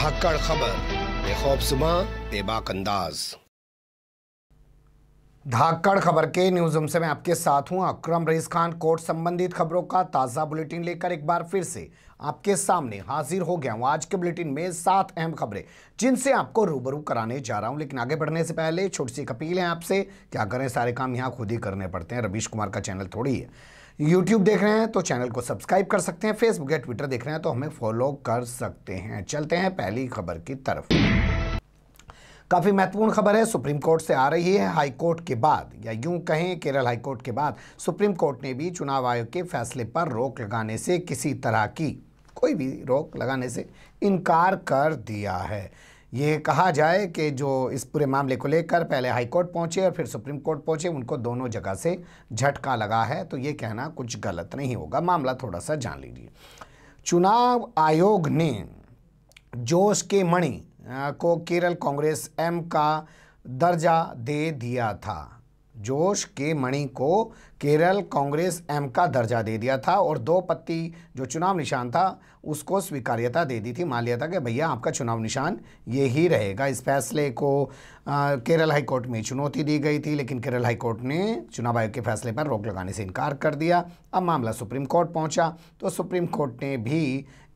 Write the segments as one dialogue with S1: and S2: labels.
S1: धाकड़ खबर बेखौबसुमा बेबाक अंदाज धाकड़ खबर के न्यूज रूम से मैं आपके साथ हूं अक्रम रईस खान कोर्ट संबंधित खबरों का ताज़ा बुलेटिन लेकर एक बार फिर से आपके सामने हाजिर हो गया हूं आज के बुलेटिन में सात अहम खबरें जिनसे आपको रूबरू कराने जा रहा हूं लेकिन आगे बढ़ने से पहले छोटी सी अपील है आपसे क्या करें सारे काम यहाँ खुद ही करने पड़ते हैं रवीश कुमार का चैनल थोड़ी है यूट्यूब देख रहे हैं तो चैनल को सब्सक्राइब कर सकते हैं फेसबुक या ट्विटर देख रहे हैं तो हमें फॉलो कर सकते हैं चलते हैं पहली खबर की तरफ काफ़ी महत्वपूर्ण खबर है सुप्रीम कोर्ट से आ रही है हाई कोर्ट के बाद या यूं कहें केरल हाई कोर्ट के बाद सुप्रीम कोर्ट ने भी चुनाव आयोग के फैसले पर रोक लगाने से किसी तरह की कोई भी रोक लगाने से इनकार कर दिया है ये कहा जाए कि जो इस पूरे मामले को लेकर पहले हाई कोर्ट पहुँचे और फिर सुप्रीम कोर्ट पहुँचे उनको दोनों जगह से झटका लगा है तो ये कहना कुछ गलत नहीं होगा मामला थोड़ा सा जान लीजिए चुनाव आयोग ने जोश के मणि को केरल कांग्रेस एम का दर्जा दे दिया था जोश के मणि को केरल कांग्रेस एम का दर्जा दे दिया था और दो पत्ती जो चुनाव निशान था उसको स्वीकार्यता दे दी थी मान लिया था कि भैया आपका चुनाव निशान ये ही रहेगा इस फैसले को आ, केरल हाईकोर्ट में चुनौती दी गई थी लेकिन केरल हाईकोर्ट ने चुनाव आयोग के फैसले पर रोक लगाने से इनकार कर दिया अब मामला सुप्रीम कोर्ट पहुँचा तो सुप्रीम कोर्ट ने भी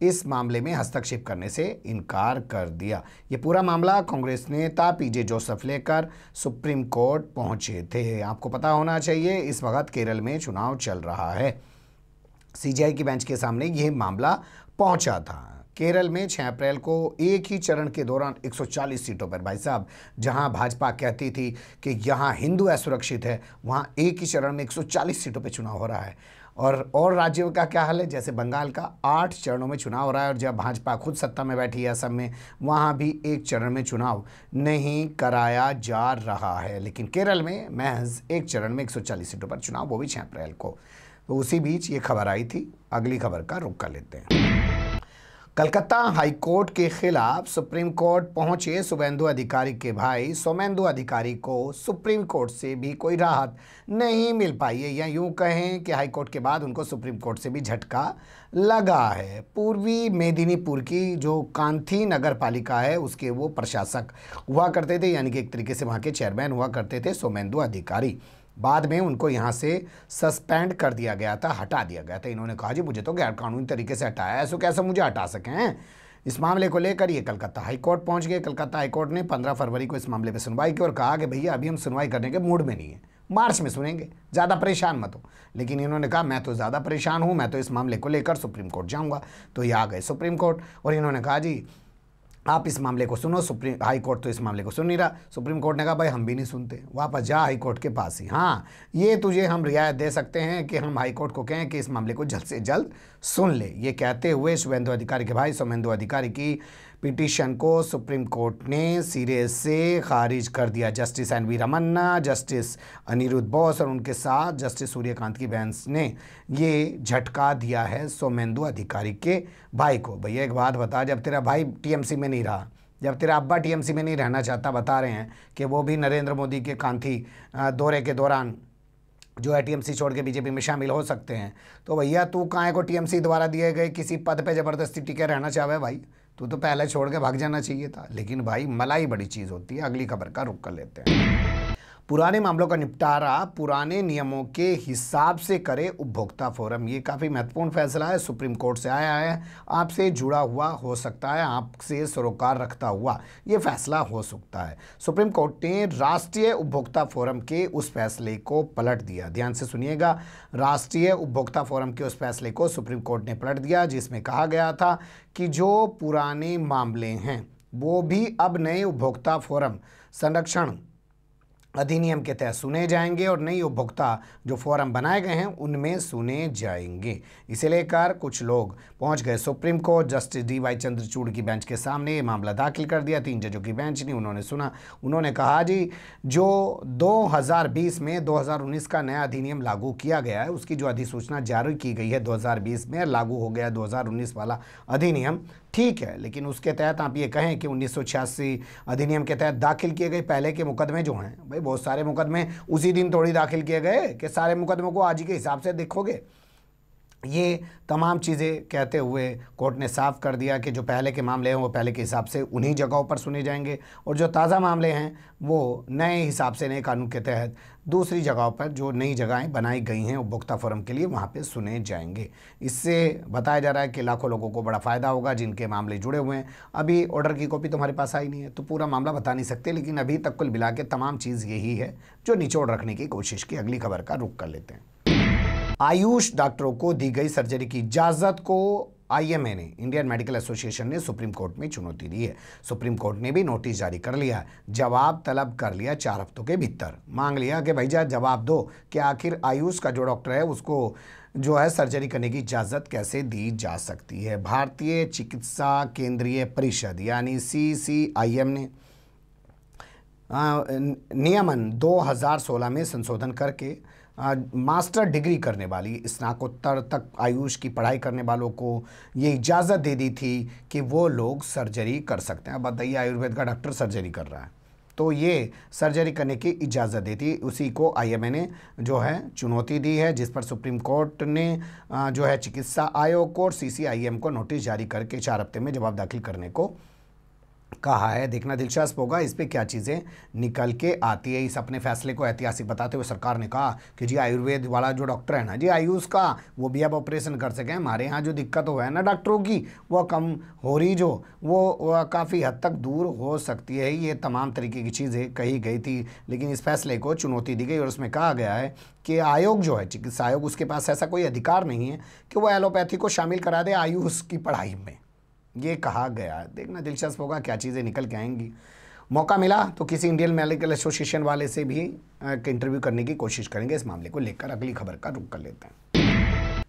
S1: इस मामले में हस्तक्षेप करने से इनकार कर दिया ये पूरा मामला कांग्रेस नेता जे जोसेफ लेकर सुप्रीम कोर्ट पहुँचे थे आपको पता होना चाहिए इस वक्त केरल में चुनाव चल रहा है सीजीआई की बेंच के सामने यह मामला पहुंचा था केरल में 6 अप्रैल को एक ही चरण के दौरान 140 सीटों पर भाई साहब जहां भाजपा कहती थी कि यहां हिंदू असुरक्षित है वहां एक ही चरण में 140 सीटों पर चुनाव हो रहा है और और राज्यों का क्या हाल है जैसे बंगाल का आठ चरणों में चुनाव हो रहा है और जब भाजपा खुद सत्ता में बैठी है असम में वहाँ भी एक चरण में चुनाव नहीं कराया जा रहा है लेकिन केरल में महज एक चरण में 140 सीटों पर चुनाव वो भी छः अप्रैल को तो उसी बीच ये खबर आई थी अगली खबर का रुख कर लेते हैं कलकत्ता हाई कोर्ट के खिलाफ सुप्रीम कोर्ट पहुंचे सुमेंदु अधिकारी के भाई सोमेंदु अधिकारी को सुप्रीम कोर्ट से भी कोई राहत नहीं मिल पाई है या यूं कहें कि हाई कोर्ट के बाद उनको सुप्रीम कोर्ट से भी झटका लगा है पूर्वी मेदिनीपुर की जो कांथी नगर पालिका है उसके वो प्रशासक हुआ करते थे यानी कि एक तरीके से वहाँ के चेयरमैन हुआ करते थे सोमेंदु अधिकारी बाद में उनको यहाँ से सस्पेंड कर दिया गया था हटा दिया गया था इन्होंने कहा जी मुझे तो गैरकानूनी तरीके से हटाया ऐसे कैसे मुझे हटा सके हैं इस मामले को लेकर ये कलकत्ता हाईकोर्ट पहुंच गए कलकत्ता हाईकोर्ट ने 15 फरवरी को इस मामले पर सुनवाई की और कहा कि भैया अभी हम सुनवाई करने के मूड में नहीं है मार्च में सुनेंगे ज़्यादा परेशान मत हो लेकिन इन्होंने कहा मैं तो ज़्यादा परेशान हूँ मैं तो इस मामले को लेकर सुप्रीम कोर्ट जाऊँगा तो ये आ गए सुप्रीम कोर्ट और इन्होंने कहा जी आप इस मामले को सुनो सुप्रीम हाई कोर्ट तो इस मामले को सुन नहीं रहा सुप्रीम कोर्ट ने कहा भाई हम भी नहीं सुनते वापस जा हाई कोर्ट के पास ही हाँ ये तुझे हम रियायत दे सकते हैं कि हम हाई कोर्ट को कहें कि इस मामले को जल्द से जल्द सुन ले ये कहते हुए शुभेंदु अधिकारी के भाई सोमेंदु अधिकारी की पिटिशन को सुप्रीम कोर्ट ने सिरे से खारिज कर दिया justice N V Ramana justice Aniruddha Bose और उनके साथ जस्टिस सूर्यकांत की बेंच ने ये झटका दिया है सोमेंदु अधिकारी के भाई को भैया एक बात बता जब तेरा भाई टीएमसी में नहीं रहा जब तेरा अब्बा टीएमसी में नहीं रहना चाहता बता रहे हैं कि वो भी नरेंद्र मोदी के कांथी दौरे के दौरान जो है टीएमसी छोड़ के बीजेपी में शामिल हो सकते हैं तो भैया तू काय को टीएमसी द्वारा दिए गए किसी पद पे ज़बरदस्ती टिके रहना चाहे भाई तो तो पहले छोड़ के भाग जाना चाहिए था लेकिन भाई मलाई बड़ी चीज़ होती है अगली खबर का रुक कर लेते हैं पुराने मामलों का निपटारा पुराने नियमों के हिसाब से करे उपभोक्ता फोरम ये काफ़ी महत्वपूर्ण फैसला है सुप्रीम कोर्ट से आया है आपसे जुड़ा हुआ हो सकता है आपसे सरोकार रखता हुआ ये फैसला हो सकता है सुप्रीम कोर्ट ने राष्ट्रीय उपभोक्ता फोरम के उस फैसले को पलट दिया ध्यान से सुनिएगा राष्ट्रीय उपभोक्ता फोरम के उस फैसले को सुप्रीम कोर्ट ने पलट दिया जिसमें कहा गया था कि जो पुराने मामले हैं वो भी अब नए उपभोक्ता फोरम संरक्षण अधिनियम के तहत सुने जाएंगे और नई उपभोक्ता जो फॉरम बनाए गए हैं उनमें सुने जाएंगे इसे लेकर कुछ लोग पहुंच गए supreme court justice D Y Chandrachud की बेंच के सामने ये मामला दाखिल कर दिया तीन जजों की बेंच ने उन्होंने सुना उन्होंने कहा जी जो 2020 में 2019 का नया अधिनियम लागू किया गया है उसकी जो अधिसूचना जारी की गई है दो में लागू हो गया दो वाला अधिनियम ठीक है लेकिन उसके तहत आप ये कहें कि उन्नीस अधिनियम के तहत दाखिल किए गए पहले के मुकदमे जो हैं भाई बहुत सारे मुकदमे उसी दिन थोड़ी दाखिल किए गए कि सारे मुकदमों को आज के हिसाब से देखोगे ये तमाम चीज़ें कहते हुए कोर्ट ने साफ कर दिया कि जो पहले के मामले हैं वो पहले के हिसाब से उन्हीं जगहों पर सुने जाएंगे और जो ताज़ा मामले हैं वो नए हिसाब से नए कानून के तहत दूसरी जगहों पर जो नई जगहें बनाई गई हैं उपभोक्ता फोरम के लिए वहाँ पे सुने जाएंगे इससे बताया जा रहा है कि लाखों लोगों को बड़ा फ़ायदा होगा जिनके मामले जुड़े हुए हैं अभी ऑर्डर की कॉपी तुम्हारे पास आई नहीं है तो पूरा मामला बता नहीं सकते लेकिन अभी तक कुल मिला के तमाम चीज़ यही है जो निचोड़ रखने की कोशिश की अगली खबर का रुख कर लेते हैं आयुष डॉक्टरों को दी गई सर्जरी की इजाजत को आईएमए ने इंडियन मेडिकल एसोसिएशन ने सुप्रीम कोर्ट में चुनौती दी है सुप्रीम कोर्ट ने भी नोटिस जारी कर लिया जवाब तलब कर लिया चार हफ्तों के भीतर मांग लिया कि भैया जवाब दो कि आखिर आयुष का जो डॉक्टर है उसको जो है सर्जरी करने की इजाज़त कैसे दी जा सकती है भारतीय चिकित्सा केंद्रीय परिषद यानी सी ने नियमन 2016 में संशोधन करके मास्टर डिग्री करने वाली स्नाकोत्तर तक आयुष की पढ़ाई करने वालों को ये इजाज़त दे दी थी कि वो लोग सर्जरी कर सकते हैं अब बताइए आयुर्वेद का डॉक्टर सर्जरी कर रहा है तो ये सर्जरी करने की इजाज़त देती उसी को आईएमए ने जो है चुनौती दी है जिस पर सुप्रीम कोर्ट ने जो है चिकित्सा आयोग को और सीसीआईएम को नोटिस जारी करके चार हफ्ते में जवाब दाखिल करने को कहा है देखना दिलचस्प होगा इस पर क्या चीज़ें निकल के आती है इस अपने फैसले को ऐतिहासिक बताते हुए सरकार ने कहा कि जी आयुर्वेद वाला जो डॉक्टर है ना जी आयुष का वो भी अब ऑपरेशन कर सकें हमारे यहाँ जो दिक्कत हो है ना डॉक्टरों की वो कम हो रही जो वो, वो काफ़ी हद तक दूर हो सकती है ये तमाम तरीके की चीज़ें कही गई थी लेकिन इस फैसले को चुनौती दी गई और उसमें कहा गया है कि आयोग जो है चिकित्सा आयोग उसके पास ऐसा कोई अधिकार नहीं है कि वो एलोपैथी को शामिल करा दे आयुष की पढ़ाई में ये कहा गया देखना दिलचस्प होगा क्या चीज़ें निकल के आएंगी मौका मिला तो किसी इंडियन मेडिकल एसोसिएशन वाले से भी इंटरव्यू करने की कोशिश करेंगे इस मामले को लेकर अगली खबर का रुख कर लेते हैं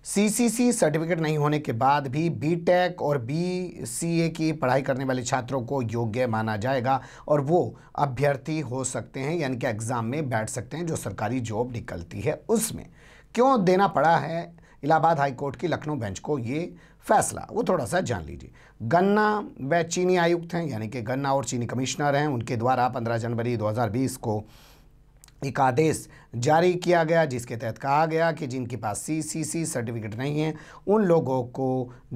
S1: सीसीसी सर्टिफिकेट नहीं होने के बाद भी बीटेक और बीसीए की पढ़ाई करने वाले छात्रों को योग्य माना जाएगा और वो अभ्यर्थी हो सकते हैं यानी कि एग्ज़ाम में बैठ सकते हैं जो सरकारी जॉब निकलती है उसमें क्यों देना पड़ा है इलाहाबाद हाईकोर्ट की लखनऊ बेंच को ये फैसला वो थोड़ा सा जान लीजिए गन्ना व चीनी आयुक्त हैं यानी कि गन्ना और चीनी कमिश्नर हैं उनके द्वारा 15 जनवरी 2020 को एक आदेश जारी किया गया जिसके तहत कहा गया कि जिनके पास सीसीसी सर्टिफिकेट नहीं है उन लोगों को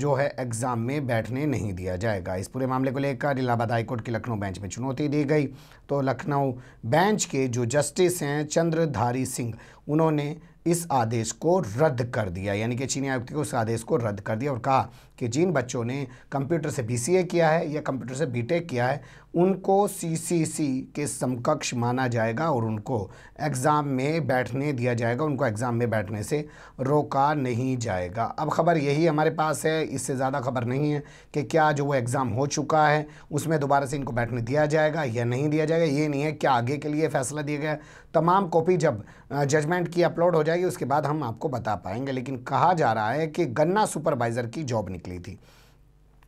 S1: जो है एग्ज़ाम में बैठने नहीं दिया जाएगा इस पूरे मामले को लेकर इलाहाबाद हाईकोर्ट की लखनऊ बेंच में चुनौती दी गई तो लखनऊ बेंच के जो जस्टिस हैं चंद्रधारी सिंह उन्होंने इस आदेश को रद्द कर दिया यानी कि चीनी आयुक्त के उस आदेश को रद्द कर दिया और कहा कि जिन बच्चों ने कंप्यूटर से बीसीए किया है या कंप्यूटर से बीटेक किया है उनको सीसीसी के समकक्ष माना जाएगा और उनको एग्ज़ाम में बैठने दिया जाएगा उनको एग्ज़ाम में बैठने से रोका नहीं जाएगा अब खबर यही हमारे पास है इससे ज़्यादा खबर नहीं है कि क्या जो वो एग्ज़ाम हो चुका है उसमें दोबारा से इनको बैठने दिया जाएगा या नहीं दिया जाएगा ये नहीं है क्या आगे के लिए फ़ैसला दिया गया तमाम कॉपी जब जजमेंट अपॉइंट की अपलोड हो जाएगी उसके बाद हम आपको बता पाएंगे लेकिन कहा जा रहा है कि गन्ना सुपरवाइज़र की जॉब निकली थी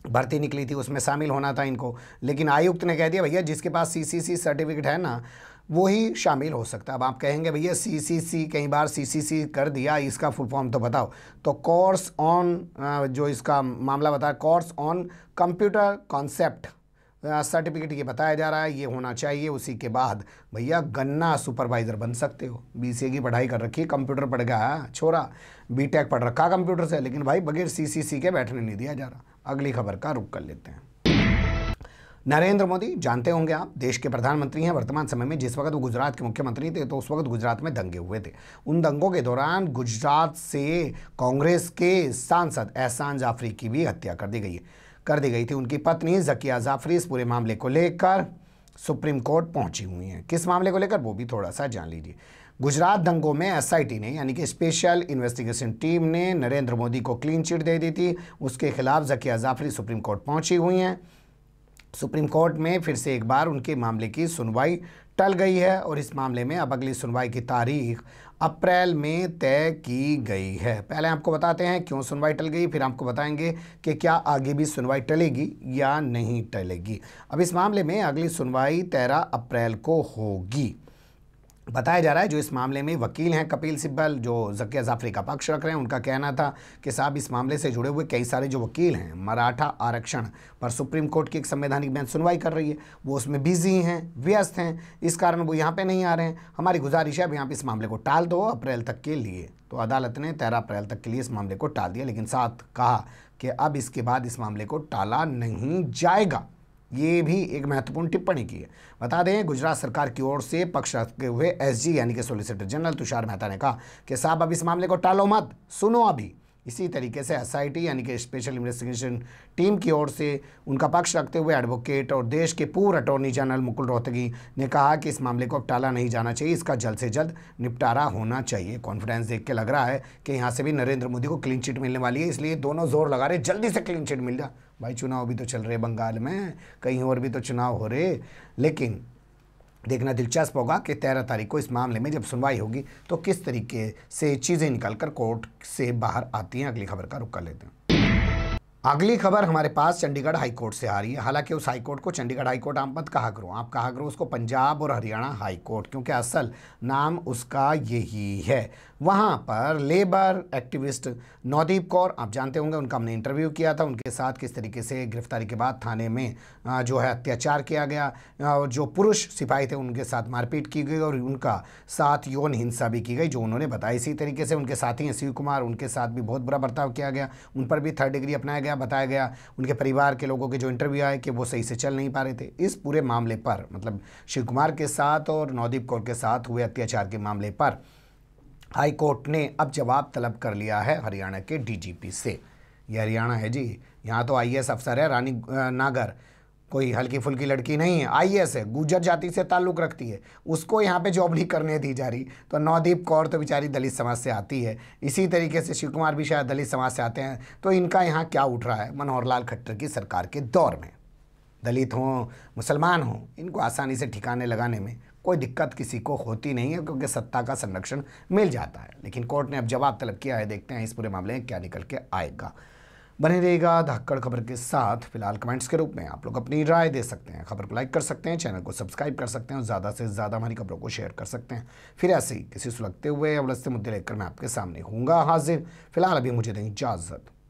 S1: भर्ती निकली थी उसमें शामिल होना था इनको लेकिन आयुक्त ने कह दिया भैया जिसके पास सीसीसी सर्टिफिकेट है ना वो ही शामिल हो सकता है अब आप कहेंगे भैया सीसीसी कई बार सीसीसी कर दिया इसका फुल फॉर्म तो बताओ तो कोर्स ऑन जो इसका मामला बताया course on computer concept certificate ये बताया जा रहा है ये होना चाहिए उसी के बाद भैया गन्ना सुपरवाइज़र बन सकते हो बीसीए की पढ़ाई कर रखी है कंप्यूटर पढ़ गया छोरा बीटेक पढ़ रखा कंप्यूटर से लेकिन भाई बगैर सीसीसी के बैठने नहीं दिया जा रहा अगली खबर का रुख कर लेते हैं नरेंद्र मोदी जानते होंगे आप देश के प्रधानमंत्री हैं वर्तमान समय में जिस वक्त वो गुजरात के मुख्यमंत्री थे तो उस वक्त गुजरात में दंगे हुए थे उन दंगों के दौरान गुजरात से कांग्रेस के सांसद एहसान जाफरी की भी हत्या कर दी गई है कर दी गई थी उनकी पत्नी जकिया जाफरी इस पूरे मामले को लेकर सुप्रीम कोर्ट पहुंची हुई हैं किस मामले को लेकर वो भी थोड़ा सा जान लीजिए गुजरात दंगों में एसआईटी ने यानी कि स्पेशल इन्वेस्टिगेशन टीम ने नरेंद्र मोदी को क्लीन चिट दे दी थी उसके खिलाफ जकिया जाफरी सुप्रीम कोर्ट पहुंची हुई हैं सुप्रीम कोर्ट में फिर से एक बार उनके मामले की सुनवाई टल गई है और इस मामले में अब अगली सुनवाई की तारीख अप्रैल में तय की गई है पहले आपको बताते हैं क्यों सुनवाई टल गई फिर आपको बताएंगे कि क्या आगे भी सुनवाई टलेगी या नहीं टलेगी अब इस मामले में अगली सुनवाई तेरह अप्रैल को होगी बताया जा रहा है जो इस मामले में वकील हैं कपिल सिब्बल जो जकिया जाफरी का पक्ष रख रहे हैं उनका कहना था कि साहब इस मामले से जुड़े हुए कई सारे जो वकील हैं मराठा आरक्षण पर सुप्रीम कोर्ट की एक संवैधानिक बेंच सुनवाई कर रही है वो उसमें बिजी हैं व्यस्त हैं इस कारण वो यहाँ पर नहीं आ रहे हैं हमारी गुजारिश है अब यहाँ पर इस मामले को टाल दो अप्रैल तक के लिए तो अदालत ने तेरह अप्रैल तक के लिए इस मामले को टाल दिया लेकिन साथ कहा कि अब इसके बाद इस मामले को टाला नहीं जाएगा ये भी एक महत्वपूर्ण टिप्पणी की है बता दें गुजरात सरकार की ओर से पक्ष रखते हुए एसजी यानी कि सोलिसिटर जनरल तुषार मेहता ने कहा कि साहब अब इस मामले को टालो मत सुनो अभी इसी तरीके से एसआईटी यानी कि स्पेशल इन्वेस्टिगेशन टीम की ओर से उनका पक्ष रखते हुए एडवोकेट और देश के पूर्व अटॉर्नी जनरल मुकुल रोहतगी ने कहा कि इस मामले को अब टाला नहीं जाना चाहिए इसका जल्द से जल्द निपटारा होना चाहिए कॉन्फिडेंस देख के लग रहा है कि यहाँ से भी नरेंद्र मोदी को क्लीन चिट मिलने वाली है इसलिए दोनों जोर लगा रहे जल्दी से क्लीन चिट मिल जाए भाई चुनाव भी तो चल रहे बंगाल में कहीं और भी तो चुनाव हो रहे लेकिन देखना दिलचस्प होगा कि तेरह तारीख को इस मामले में जब सुनवाई होगी तो किस तरीके से चीज़ें निकल कर कोर्ट से बाहर आती हैं अगली खबर का रुख कर लेते हैं अगली खबर हमारे पास चंडीगढ़ हाईकोर्ट से आ रही है हालांकि उस हाईकोर्ट को चंडीगढ़ हाईकोर्ट आप मत कहा करो आप कहा करो उसको पंजाब और हरियाणा हाईकोर्ट क्योंकि असल नाम उसका यही है वहाँ पर लेबर एक्टिविस्ट नवदीप कौर आप जानते होंगे उनका हमने इंटरव्यू किया था उनके साथ किस तरीके से गिरफ्तारी के बाद थाने में जो है अत्याचार किया गया और जो पुरुष सिपाही थे उनके साथ मारपीट की गई और उनका साथ यौन हिंसा भी की गई जो उन्होंने बताया इसी तरीके से उनके साथी हैं शिव कुमार उनके साथ भी बहुत बुरा बर्ताव किया गया उन पर भी थर्ड डिग्री अपनाया गया गया बताया गया उनके परिवार के लोगों के जो इंटरव्यू आए कि वो सही से चल नहीं पा रहे थे इस पूरे मामले पर मतलब शिव कुमार के साथ और नवदीप कौर के साथ हुए अत्याचार के मामले पर हाई कोर्ट ने अब जवाब तलब कर लिया है हरियाणा के डीजीपी से ये हरियाणा है जी यहाँ तो आईएएस अफसर है रानी नागर कोई हल्की फुल्की लड़की नहीं है एस है गुजर जाति से ताल्लुक रखती है उसको यहाँ पे जॉब नहीं करने दी जा रही तो नवदीप कौर तो बेचारी दलित समाज से आती है इसी तरीके से शिव कुमार भी शायद दलित समाज से आते हैं तो इनका यहाँ क्या उठ रहा है मनोहर लाल खट्टर की सरकार के दौर में दलित हों मुसलमान हों इनको आसानी से ठिकाने लगाने में कोई दिक्कत किसी को होती नहीं है क्योंकि सत्ता का संरक्षण मिल जाता है लेकिन कोर्ट ने अब जवाब तलब किया है देखते हैं इस पूरे मामले में क्या निकल के आएगा बने रहेगा धक्कड़ खबर के साथ फिलहाल कमेंट्स के रूप में आप लोग अपनी राय दे सकते हैं खबर को लाइक कर सकते हैं चैनल को सब्सक्राइब कर सकते हैं और ज़्यादा से ज़्यादा हमारी खबरों को शेयर कर सकते हैं फिर ऐसे ही किसी सुलगते हुए अवलस्ते मुद्दे लेकर मैं आपके सामने हूँगा हाजिर फिलहाल अभी मुझे दें इजाज़त